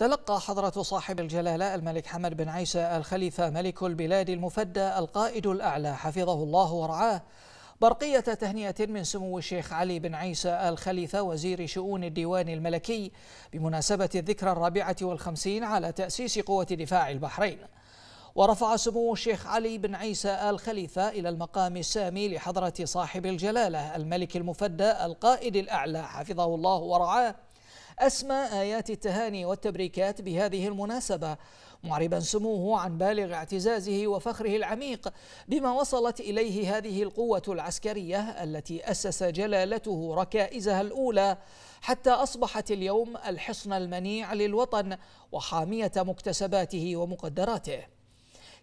تلقى حضرة صاحب الجلالة الملك حمد بن عيسى الخليفة ملك البلاد المفدى القائد الأعلى حفظه الله ورعاه برقية تهنئة من سمو الشيخ علي بن عيسى الخليفة وزير شؤون الديوان الملكي بمناسبة الذكرى الرابعة والخمسين على تأسيس قوة دفاع البحرين ورفع سمو الشيخ علي بن عيسى آل خليفة إلى المقام السامي لحضرة صاحب الجلالة الملك المفدى القائد الأعلى حفظه الله ورعاه أسمى آيات التهاني والتبريكات بهذه المناسبة معربا سموه عن بالغ اعتزازه وفخره العميق بما وصلت إليه هذه القوة العسكرية التي أسس جلالته ركائزها الأولى حتى أصبحت اليوم الحصن المنيع للوطن وحامية مكتسباته ومقدراته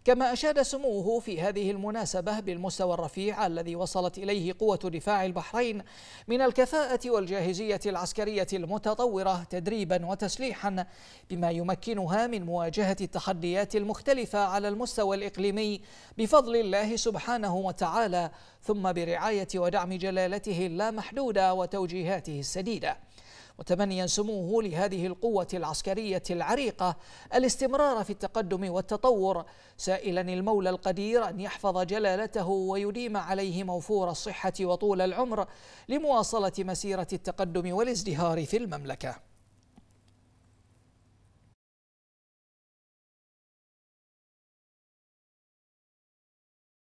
كما أشاد سموه في هذه المناسبة بالمستوى الرفيع الذي وصلت إليه قوة دفاع البحرين من الكفاءة والجاهزية العسكرية المتطورة تدريبا وتسليحا بما يمكنها من مواجهة التحديات المختلفة على المستوى الإقليمي بفضل الله سبحانه وتعالى ثم برعاية ودعم جلالته اللامحدودة وتوجيهاته السديدة متمنيا سموه لهذه القوة العسكرية العريقة الاستمرار في التقدم والتطور سائلا المولى القدير أن يحفظ جلالته ويديم عليه موفور الصحة وطول العمر لمواصلة مسيرة التقدم والازدهار في المملكة